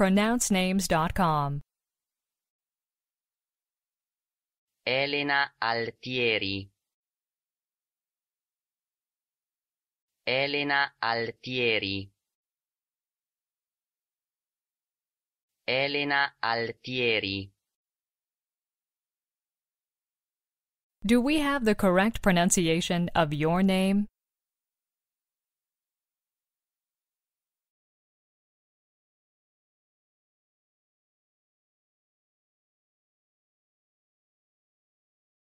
pronouncenames.com. Elena Altieri Elena Altieri Elena Altieri Do we have the correct pronunciation of your name?